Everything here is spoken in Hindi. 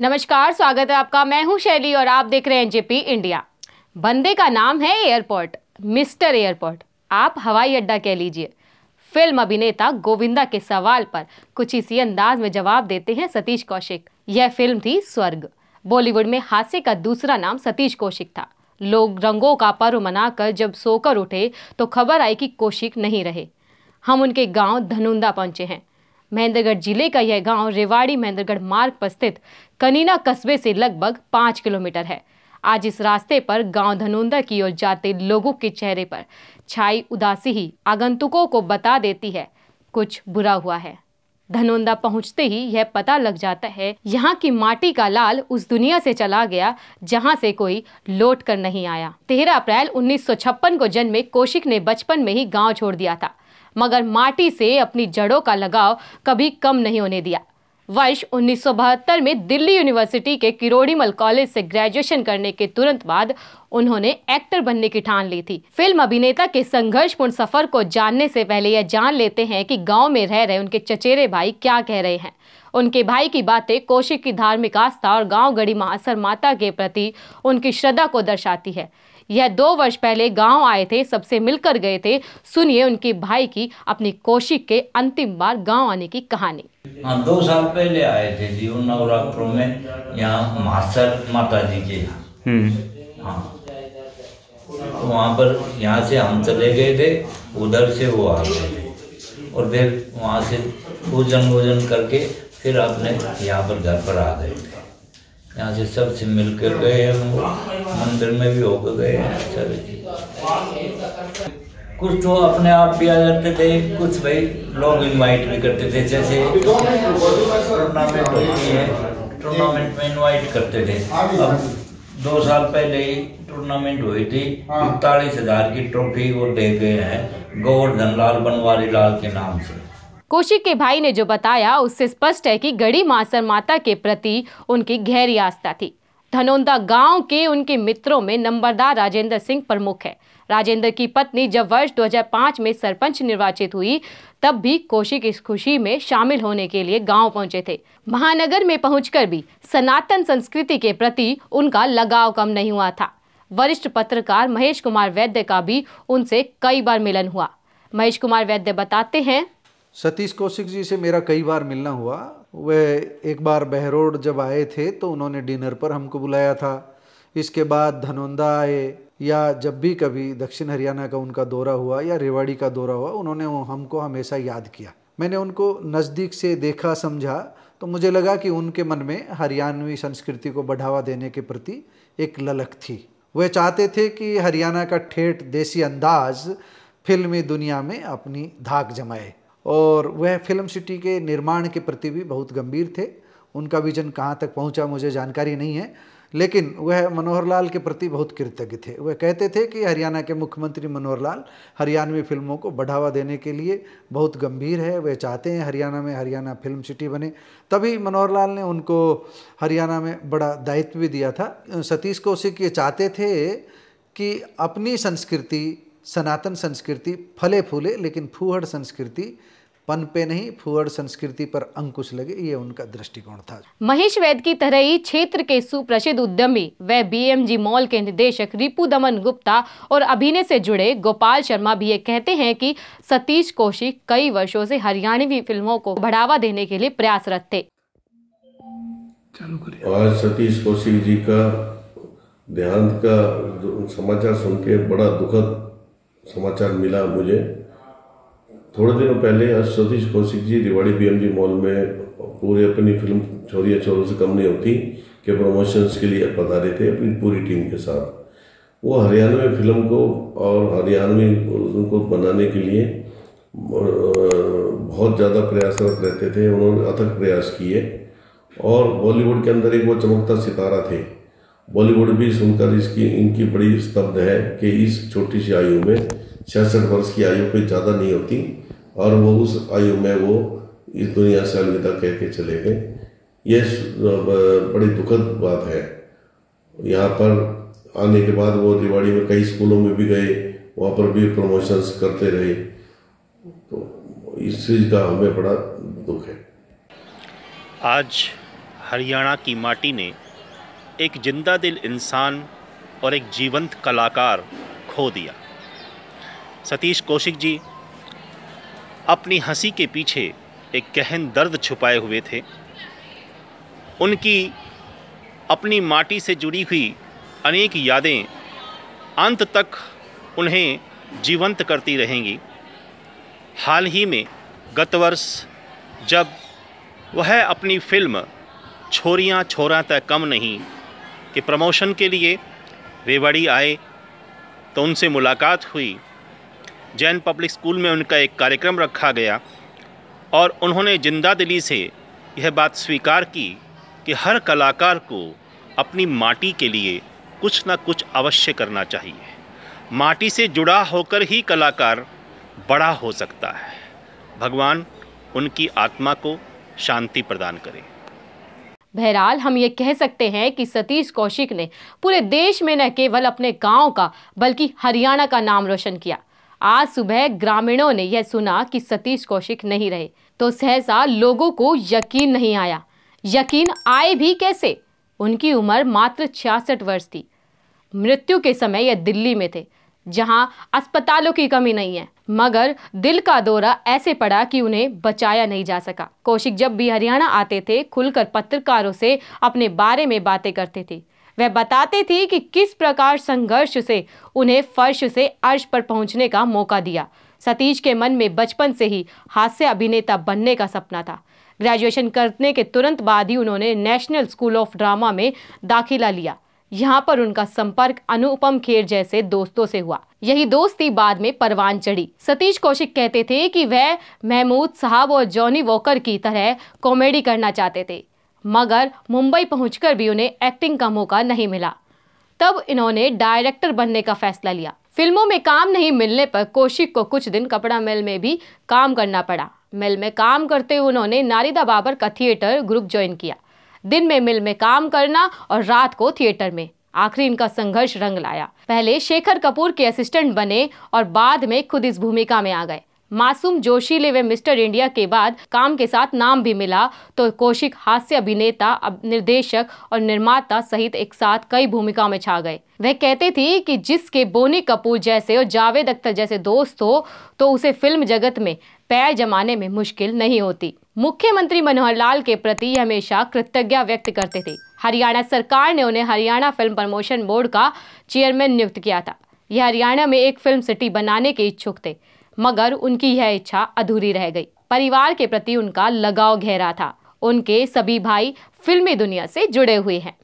नमस्कार स्वागत है आपका मैं हूं शैली और आप देख रहे हैं जेपी इंडिया बंदे का नाम है एयरपोर्ट मिस्टर एयरपोर्ट आप हवाई अड्डा कह लीजिए फिल्म अभिनेता गोविंदा के सवाल पर कुछ इसी अंदाज में जवाब देते हैं सतीश कौशिक यह फिल्म थी स्वर्ग बॉलीवुड में हास्य का दूसरा नाम सतीश कौशिक था लोग रंगों का पर्व मनाकर जब सोकर उठे तो खबर आई कि कौशिक नहीं रहे हम उनके गांव धनुंदा पहुंचे हैं महेंद्रगढ़ जिले का यह गांव रेवाड़ी महेंद्रगढ़ मार्ग पर स्थित कनीना कस्बे से लगभग पाँच किलोमीटर है आज इस रास्ते पर गांव धनुंदा की ओर जाते लोगों के चेहरे पर छाई उदासी ही आगंतुकों को बता देती है कुछ बुरा हुआ है धनोंदा पहुंचते ही यह पता लग जाता है यहाँ की माटी का लाल उस दुनिया से चला गया जहाँ से कोई लौट कर नहीं आया तेरह अप्रैल 1956 को जन्मे कौशिक ने बचपन में ही गांव छोड़ दिया था मगर माटी से अपनी जड़ों का लगाव कभी कम नहीं होने दिया वर्ष उन्नीस में दिल्ली यूनिवर्सिटी के किरोड़ीमल कॉलेज से ग्रेजुएशन करने के तुरंत बाद उन्होंने एक्टर बनने की ठान ली थी फिल्म अभिनेता के संघर्षपूर्ण सफर को जानने से पहले यह जान लेते हैं कि गांव में रह रहे उनके चचेरे भाई क्या कह रहे हैं उनके भाई की बातें कौशिक की धार्मिक आस्था और गांव गढ़ी महासर माता के प्रति उनकी श्रद्धा को दर्शाती है यह दो वर्ष पहले गांव आए थे सबसे मिलकर गए थे सुनिए उनके भाई की अपनी कोशिक के अंतिम बार गांव आने की कहानी हाँ दो साल पहले आए थे जी नवरात्रों में यहाँ मास्टर माता जी के यहाँ हम्म। हाँ तो वहाँ पर यहाँ से हम चले गए थे उधर से वो आ गए थे और फिर वहाँ से पूजन वूजन करके फिर अपने यहाँ पर घर पर आ गए थे यहाँ से सबसे मिलकर गए हम मंदिर में भी होकर गए हैं सारी अच्छा चीज कुछ तो अपने आप भी आ जाते थे कुछ भाई लोग इनवाइट भी करते थे जैसे टूर्नामेंट होती है टूर्नामेंट में इनवाइट करते थे अब दो साल पहले ही टूर्नामेंट हुई थी इकतालीस हाँ। हजार की ट्रॉफी वो दे गए हैं गोवर्धन लाल बनवारी लाल के नाम से कौशिक के भाई ने जो बताया उससे स्पष्ट है कि गढ़ी मासर माता के प्रति उनकी गहरी आस्था थी धनौंदा गांव के उनके मित्रों में नंबरदार राजेंद्र सिंह प्रमुख है राजेंद्र की पत्नी जब वर्ष 2005 में सरपंच निर्वाचित हुई तब भी कौशिक इस खुशी में शामिल होने के लिए गांव पहुंचे थे महानगर में पहुंचकर भी सनातन संस्कृति के प्रति उनका लगाव कम नहीं हुआ था वरिष्ठ पत्रकार महेश कुमार वैद्य का भी उनसे कई बार मिलन हुआ महेश कुमार वैद्य बताते हैं सतीश कौशिक जी से मेरा कई बार मिलना हुआ वह एक बार बहरोड जब आए थे तो उन्होंने डिनर पर हमको बुलाया था इसके बाद धनौंदा आए या जब भी कभी दक्षिण हरियाणा का उनका दौरा हुआ या रेवाड़ी का दौरा हुआ उन्होंने हमको हमेशा याद किया मैंने उनको नज़दीक से देखा समझा तो मुझे लगा कि उनके मन में हरियाणवी संस्कृति को बढ़ावा देने के प्रति एक ललक थी वह चाहते थे कि हरियाणा का ठेठ देसी अंदाज फिल्मी दुनिया में अपनी धाक जमाए और वह फिल्म सिटी के निर्माण के प्रति भी बहुत गंभीर थे उनका विजन कहाँ तक पहुँचा मुझे जानकारी नहीं है लेकिन वह मनोहर लाल के प्रति बहुत कृतज्ञ थे वह कहते थे कि हरियाणा के मुख्यमंत्री मनोहर लाल हरियाणवी फिल्मों को बढ़ावा देने के लिए बहुत गंभीर है वह चाहते हैं हरियाणा में हरियाणा फिल्म सिटी बने तभी मनोहर लाल ने उनको हरियाणा में बड़ा दायित्व भी दिया था सतीश कौशिक ये चाहते थे कि अपनी संस्कृति सनातन संस्कृति फले फूले लेकिन फूहड़ संस्कृति पन पे नहीं फुअड़ संस्कृति पर अंकुश लगे ये उनका दृष्टिकोण था महेश वैद की तरह ही क्षेत्र के सुप्रसिद्ध उद्यमी व बीएमजी मॉल के निदेशक रिपु दमन गुप्ता और अभिनय से जुड़े गोपाल शर्मा भी ये कहते हैं कि सतीश कौशिक कई वर्षों से हरियाणवी फिल्मों को बढ़ावा देने के लिए प्रयासरत थे आज सतीश कौशिक जी का देहांत का समाचार सुन के बड़ा दुखद समाचार मिला मुझे थोड़े दिनों पहले आज सतीश कौशिक जी रिवाड़ी बीएमजी मॉल में पूरे अपनी फिल्म छोरिया छोरों से कम नहीं होती के प्रमोशंस के लिए बता रहे थे अपनी पूरी टीम के साथ वो में फिल्म को और हरियाणवी उनको बनाने के लिए बहुत ज़्यादा प्रयासरत रहते थे उन्होंने अथक प्रयास किए और बॉलीवुड के अंदर एक वो चमकता सितारा थे बॉलीवुड भी सुनकर इसकी इनकी बड़ी स्तब्ध है कि इस छोटी सी आयु में छियासठ वर्ष की आयु कोई ज़्यादा नहीं होती और वो उस आयु में वो इस दुनिया से अलविदा कह के चले गए ये बड़ी दुखद बात है यहाँ पर आने के बाद वो रिवाड़ी में कई स्कूलों में भी गए वहाँ पर भी प्रमोशंस करते रहे तो इस चीज़ का हमें बड़ा दुख है आज हरियाणा की माटी ने एक जिंदा दिल इंसान और एक जीवंत कलाकार खो दिया सतीश कौशिक जी अपनी हंसी के पीछे एक गहन दर्द छुपाए हुए थे उनकी अपनी माटी से जुड़ी हुई अनेक यादें अंत तक उन्हें जीवंत करती रहेंगी हाल ही में गत वर्ष जब वह अपनी फिल्म छोरियां छोरा तय कम नहीं के प्रमोशन के लिए रेवाड़ी आए तो उनसे मुलाकात हुई जैन पब्लिक स्कूल में उनका एक कार्यक्रम रखा गया और उन्होंने जिंदा दिली से यह बात स्वीकार की कि हर कलाकार को अपनी माटी के लिए कुछ ना कुछ अवश्य करना चाहिए माटी से जुड़ा होकर ही कलाकार बड़ा हो सकता है भगवान उनकी आत्मा को शांति प्रदान करें बहरहाल हम ये कह सकते हैं कि सतीश कौशिक ने पूरे देश में न केवल अपने गांव का बल्कि हरियाणा का नाम रोशन किया आज सुबह ग्रामीणों ने यह सुना कि सतीश कौशिक नहीं रहे तो सहसा लोगों को यकीन नहीं आया यकीन आए भी कैसे उनकी उम्र मात्र छियासठ वर्ष थी मृत्यु के समय यह दिल्ली में थे जहां अस्पतालों की कमी नहीं है मगर दिल का दौरा ऐसे पड़ा कि उन्हें बचाया नहीं जा सका कौशिक जब भी हरियाणा आते थे खुलकर पत्रकारों से अपने बारे में बातें करते थे वह बताते थे कि किस प्रकार संघर्ष से उन्हें फर्श से अर्श पर पहुंचने का मौका दिया सतीश के मन में बचपन से ही हास्य अभिनेता बनने का सपना था ग्रेजुएशन करने के तुरंत बाद ही उन्होंने नेशनल स्कूल ऑफ ड्रामा में दाखिला लिया यहाँ पर उनका संपर्क अनुपम खेर जैसे दोस्तों से हुआ यही दोस्ती बाद में परवान चढ़ी सतीश कौशिक कहते थे कि वह महमूद साहब और जॉनी वॉकर की तरह कॉमेडी करना चाहते थे मगर मुंबई पहुंचकर भी उन्हें एक्टिंग का मौका नहीं मिला तब इन्होंने डायरेक्टर बनने का फैसला लिया फिल्मों में काम नहीं मिलने पर कौशिक को कुछ दिन कपड़ा मिल में भी काम करना पड़ा मिल में काम करते हुए उन्होंने नारिदा बाबर का थिएटर ग्रुप ज्वाइन किया दिन में मिल में काम करना और रात को थिएटर में आखिरी इनका संघर्ष रंग लाया पहले शेखर कपूर के असिस्टेंट बने और बाद में खुद इस भूमिका में आ गए मासूम जोशी ले मिस्टर इंडिया के बाद काम के साथ नाम भी मिला तो कौशिक हास्य अभिनेता निर्देशक और निर्माता सहित एक साथ कई भूमिकाओं में छा गए वह कहते थे कि जिसके बोनी कपूर जैसे और जावेद अख्तर जैसे दोस्त हो तो उसे फिल्म जगत में पैर जमाने में मुश्किल नहीं होती मुख्यमंत्री मनोहर लाल के प्रति हमेशा कृतज्ञ व्यक्त करते थे हरियाणा सरकार ने उन्हें हरियाणा फिल्म प्रमोशन बोर्ड का चेयरमैन नियुक्त किया था यह हरियाणा में एक फिल्म सिटी बनाने के इच्छुक थे मगर उनकी यह इच्छा अधूरी रह गई परिवार के प्रति उनका लगाव गहरा था उनके सभी भाई फिल्मी दुनिया से जुड़े हुए हैं